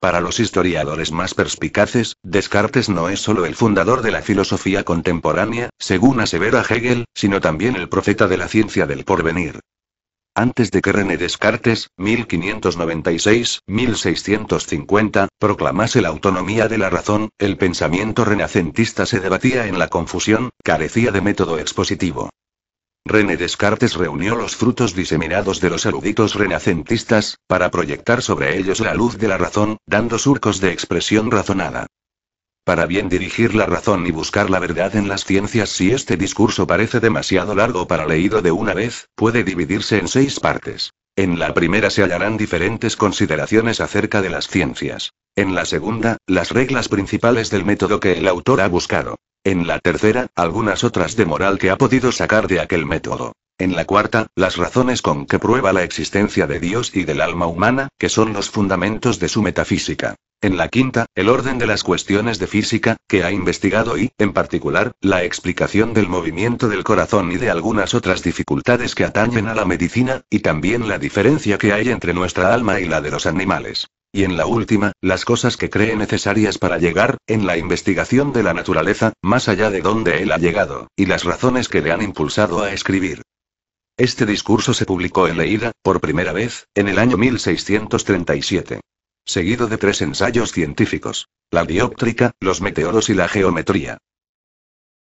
Para los historiadores más perspicaces, Descartes no es solo el fundador de la filosofía contemporánea, según asevera Hegel, sino también el profeta de la ciencia del porvenir. Antes de que René Descartes, 1596-1650, proclamase la autonomía de la razón, el pensamiento renacentista se debatía en la confusión, carecía de método expositivo. René Descartes reunió los frutos diseminados de los eruditos renacentistas, para proyectar sobre ellos la luz de la razón, dando surcos de expresión razonada. Para bien dirigir la razón y buscar la verdad en las ciencias si este discurso parece demasiado largo para leído de una vez, puede dividirse en seis partes. En la primera se hallarán diferentes consideraciones acerca de las ciencias. En la segunda, las reglas principales del método que el autor ha buscado. En la tercera, algunas otras de moral que ha podido sacar de aquel método. En la cuarta, las razones con que prueba la existencia de Dios y del alma humana, que son los fundamentos de su metafísica. En la quinta, el orden de las cuestiones de física, que ha investigado y, en particular, la explicación del movimiento del corazón y de algunas otras dificultades que atañen a la medicina, y también la diferencia que hay entre nuestra alma y la de los animales. Y en la última, las cosas que cree necesarias para llegar, en la investigación de la naturaleza, más allá de donde él ha llegado, y las razones que le han impulsado a escribir. Este discurso se publicó en Leida, por primera vez, en el año 1637 seguido de tres ensayos científicos. La dióptrica, los meteoros y la geometría.